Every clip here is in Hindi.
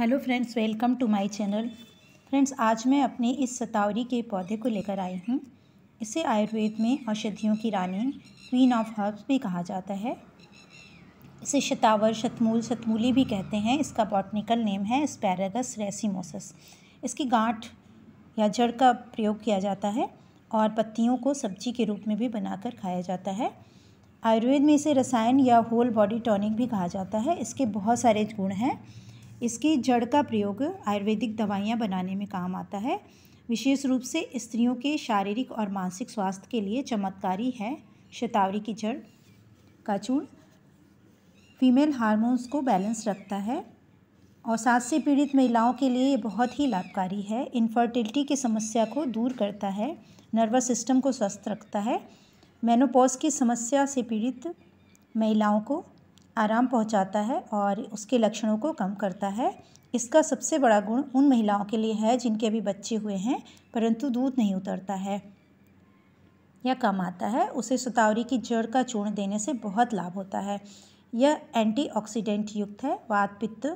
hello friends welcome to my channel friends आज मैं अपने इस सतावरी के पौधे को लेकर आई हूँ इसे आयुर्वेद में औषधियों की रानी क्वीन ऑफ हर्ब्स भी कहा जाता है इसे शतावर शतमूल शतमूली भी कहते हैं इसका बॉटनिकल नेम है स्पैरागस रेसिमोसस इसकी गांठ या जड़ का प्रयोग किया जाता है और पत्तियों को सब्जी के रूप में भी बनाकर खाया जाता है आयुर्वेद में इसे रसायन या होल बॉडी टॉनिक भी कहा जाता है इसके बहुत सारे गुण हैं इसकी जड़ का प्रयोग आयुर्वेदिक दवाइयाँ बनाने में काम आता है विशेष रूप से स्त्रियों के शारीरिक और मानसिक स्वास्थ्य के लिए चमत्कारी है शतावरी की जड़ का चूर्ण फीमेल हार्मोन्स को बैलेंस रखता है और सास से पीड़ित महिलाओं के लिए बहुत ही लाभकारी है इनफर्टिलिटी की समस्या को दूर करता है नर्वस सिस्टम को स्वस्थ रखता है मेनोपॉज की समस्या से पीड़ित महिलाओं को आराम पहुंचाता है और उसके लक्षणों को कम करता है इसका सबसे बड़ा गुण उन महिलाओं के लिए है जिनके अभी बच्चे हुए हैं परंतु दूध नहीं उतरता है या कम आता है उसे सुतावरी की जड़ का चूर्ण देने से बहुत लाभ होता है यह एंटीऑक्सीडेंट युक्त है वात पित्त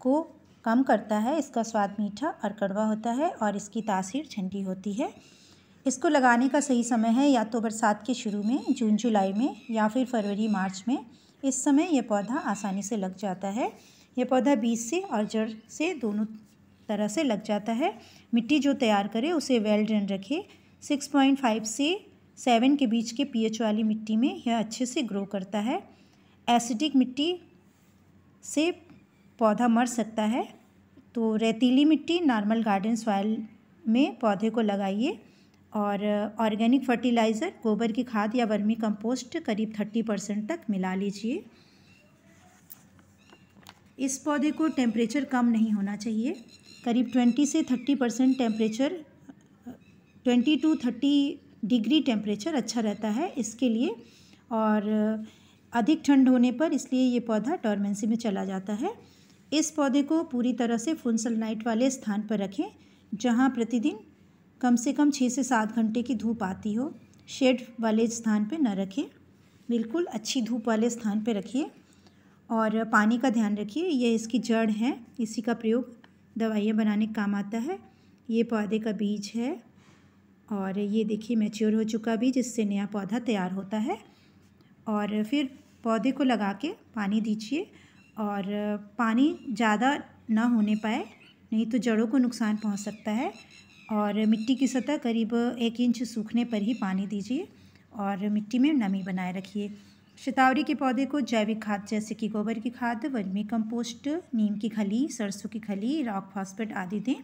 को कम करता है इसका स्वाद मीठा और कड़वा होता है और इसकी तासीर ठंडी होती है इसको लगाने का सही समय है या तो बरसात के शुरू में जून जुलाई में या फिर फरवरी मार्च में इस समय यह पौधा आसानी से लग जाता है यह पौधा बीज से और जड़ से दोनों तरह से लग जाता है मिट्टी जो तैयार करे उसे वेल ड्रेन रखे सिक्स पॉइंट फाइव से सेवन के बीच के पीएच वाली मिट्टी में यह अच्छे से ग्रो करता है एसिडिक मिट्टी से पौधा मर सकता है तो रेतीली मिट्टी नॉर्मल गार्डन सॉइल में पौधे को लगाइए और ऑर्गेनिक फर्टिलाइज़र गोबर की खाद या वर्मी कंपोस्ट करीब थर्टी परसेंट तक मिला लीजिए इस पौधे को टेम्परेचर कम नहीं होना चाहिए करीब ट्वेंटी से thirty percent temperature twenty to thirty degree temperature अच्छा रहता है इसके लिए और अधिक ठंड होने पर इसलिए ये पौधा डॉर्मेंसी में चला जाता है इस पौधे को पूरी तरह से फुनसल नाइट वाले स्थान पर रखें जहाँ प्रतिदिन कम से कम छः से सात घंटे की धूप आती हो शेड वाले स्थान पे ना रखें बिल्कुल अच्छी धूप वाले स्थान पे रखिए और पानी का ध्यान रखिए ये इसकी जड़ है इसी का प्रयोग दवाइयाँ बनाने के काम आता है ये पौधे का बीज है और ये देखिए मैच्योर हो चुका बीज इससे नया पौधा तैयार होता है और फिर पौधे को लगा के पानी दीजिए और पानी ज़्यादा ना होने पाए नहीं तो जड़ों को नुकसान पहुंच सकता है और मिट्टी की सतह करीब एक इंच सूखने पर ही पानी दीजिए और मिट्टी में नमी बनाए रखिए शतावरी के पौधे को जैविक खाद जैसे कि गोबर की खाद वर्मी कंपोस्ट नीम की खली सरसों की खली रॉक फॉस्फेट आदि दें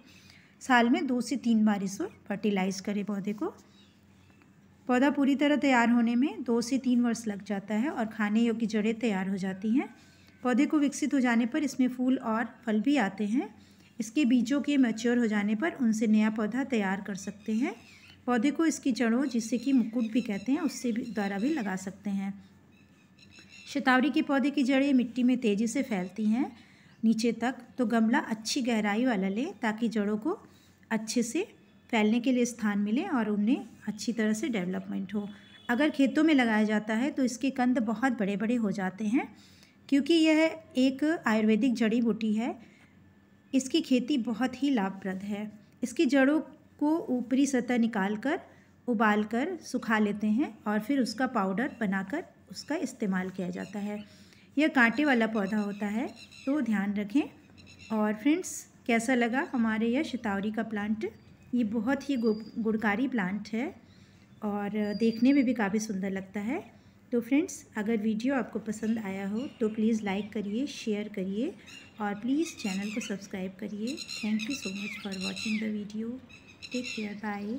साल में दो से तीन बार इसको फर्टिलाइज करें पौधे को पौधा पूरी तरह तैयार होने में दो से तीन वर्ष लग जाता है और खाने योग्य जड़ें तैयार हो जाती हैं पौधे को विकसित हो जाने पर इसमें फूल और फल भी आते हैं इसके बीजों के मैच्योर हो जाने पर उनसे नया पौधा तैयार कर सकते हैं पौधे को इसकी जड़ों जिसे कि मुकुट भी कहते हैं उससे भी द्वारा भी लगा सकते हैं शतावरी के पौधे की जड़ें मिट्टी में तेज़ी से फैलती हैं नीचे तक तो गमला अच्छी गहराई वाला लें ताकि जड़ों को अच्छे से फैलने के लिए स्थान मिले और उन्हें अच्छी तरह से डेवलपमेंट हो अगर खेतों में लगाया जाता है तो इसके कंध बहुत बड़े बड़े हो जाते हैं क्योंकि यह एक आयुर्वेदिक जड़ी बूटी है इसकी खेती बहुत ही लाभप्रद है इसकी जड़ों को ऊपरी सतह निकाल कर उबाल कर सुखा लेते हैं और फिर उसका पाउडर बनाकर उसका इस्तेमाल किया जाता है यह कांटे वाला पौधा होता है तो ध्यान रखें और फ्रेंड्स कैसा लगा हमारे यह शितावरी का प्लांट ये बहुत ही गुड़कारी प्लांट है और देखने में भी काफ़ी सुंदर लगता है तो फ्रेंड्स अगर वीडियो आपको पसंद आया हो तो प्लीज़ लाइक करिए शेयर करिए और प्लीज़ चैनल को सब्सक्राइब करिए thank you so much for watching the video take care bye